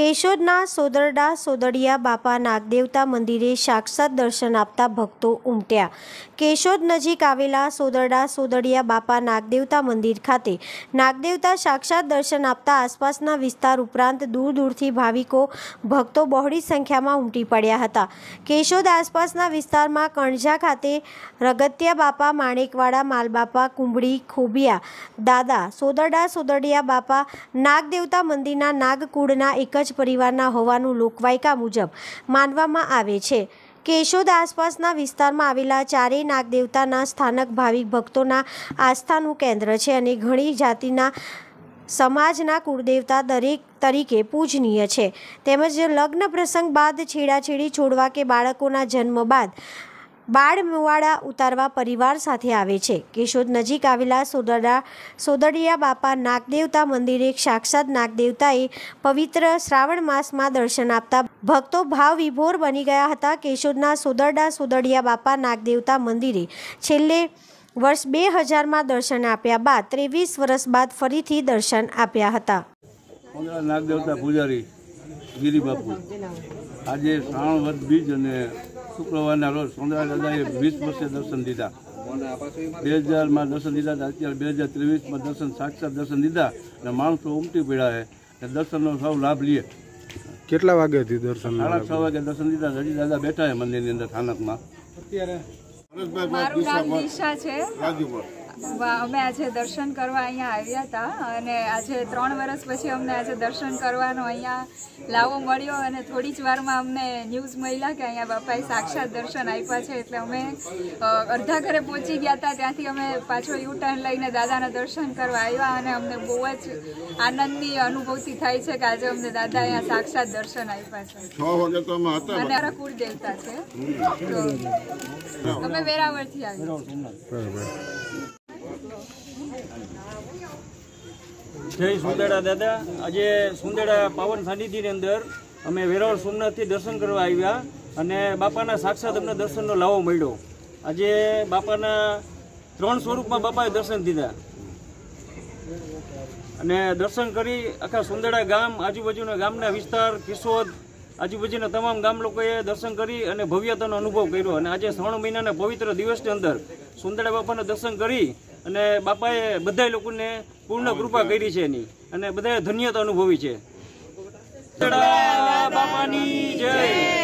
કેશોદના સોદરડા સોદડિયા બાપા નાગદેવતા મંદિરે સાક્ષાત દર્શન આપતા ભક્તો ઉમટ્યા કેશોદ નજીક આવેલા સોદરડા સોદડિયા બાપા નાગદેવતા મંદિર ખાતે નાગદેવતા સાક્ષાત દર્શન આપતા આસપાસના વિસ્તાર ઉપરાંત દૂર દૂરથી ભાવિકો ભક્તો બહોળી સંખ્યામાં ઉમટી પડ્યા હતા કેશોદ આસપાસના વિસ્તારમાં કણઝા ખાતે રગત્યા બાપા માણેકવાડા માલબાપા કુંભળી ખોબિયા દાદા સોદરડા સોદડિયા બાપા નાગદેવતા મંદિરના નાગકુળના એક જ પરિવારના હોવાનું લોકવાયકા મુજબ માનવામાં આવે છે કેશોદ આસપાસના વિસ્તારમાં આવેલા ચારેય નાગદેવતાના સ્થાનક ભાવિક ભક્તોના આસ્થાનું કેન્દ્ર છે અને ઘણી જાતિના સમાજના કુળદેવતા દરેક તરીકે પૂજનીય છે તેમજ લગ્ન પ્રસંગ બાદ છેડાછેડી છોડવા કે બાળકોના જન્મ બાદ બાળ ઉતારવા પરિવાર સાથે આવે છે કેશોદ નજીક આવેલા સોદડા સોદડિયા બાપા નાગદેવતા મંદિરે સાક્ષાત નાગદેવતાએ પવિત્ર શ્રાવણ માસમાં દર્શન આપતા ભક્તો ભાવ વિભોર બની ગયા હતા કેશોદના સોદરડા સોદડિયા બાપા નાગદેવતા મંદિરે છેલ્લે વર્ષ બે હજારમાં દર્શન આપ્યા બાદ ત્રેવીસ વર્ષ બાદ ફરીથી દર્શન આપ્યા હતા નાગદેવતા પૂજારી ગિરિબાપુ આજે શ્રાવણ વર્ષ બીજ અને શુક્રવારના રોજ સોમનાથ દાદાએ વીસ વર્ષે દર્શન દીધા બે હજારમાં દર્શન દીધા અત્યારે બે હજાર ત્રેવીસમાં દર્શન સાક્ષાત દર્શન દીધા અને માણસો ઉમટી પડ્યા છે અને દર્શનનો સૌ લાભ લઈએ કેટલા હતી દર્શન સાડા છ વાગે દર્શન દીધા રજી દાદા બેઠા છે મંદિરની અંદર સ્થાનકમાં અત્યારે મારું નામ દિશા છે રાજુપુર અમે આજે દર્શન કરવા અહીંયા આવ્યા હતા અને આજે ત્રણ વર્ષ પછી અમને આજે દર્શન કરવાનો અહીંયા લાવો મળ્યો અને થોડી જ વારમાં અમને ન્યૂઝ મળ્યા કે અહીંયા બાપાએ સાક્ષાત દર્શન આપ્યા છે એટલે અમે અડધા ઘરે પહોંચી ગયા હતા ત્યાંથી અમે પાછો યુ ટર્ન લઈને દાદાના દર્શન કરવા આવ્યા અને અમને બહુ જ આનંદની અનુભૂતિ થાય છે કે આજે અમને દાદા અહીંયા સાક્ષાત દર્શન આપ્યા છે અને મારા કુળ દેવતા છે અમે વેરાવળથી આવ્યા જય સુંદેડા દાદા આજે સુંદેડા પાવન સાનિધિની અંદર અમે વેરાવળ સોમનાથથી દર્શન કરવા આવ્યા અને બાપાના સાક્ષાત અમને દર્શનનો લાવો મળ્યો આજે બાપાના ત્રણ સ્વરૂપમાં બાપાએ દર્શન દીધા અને દર્શન કરી આખા સુંદેડા ગામ આજુબાજુના ગામના વિસ્તાર કિશોદ આજુબાજુના તમામ ગામ લોકોએ દર્શન કરી અને ભવ્યતાનો અનુભવ કર્યો અને આજે શ્રવણ મહિનાના પવિત્ર દિવસની અંદર સુંદેડા બાપાના દર્શન કરી અને બાપાએ બધા લોકોને પૂર્ણ કૃપા કરી છે એની અને બધાએ ધન્યતા અનુભવી છે બાપાની જય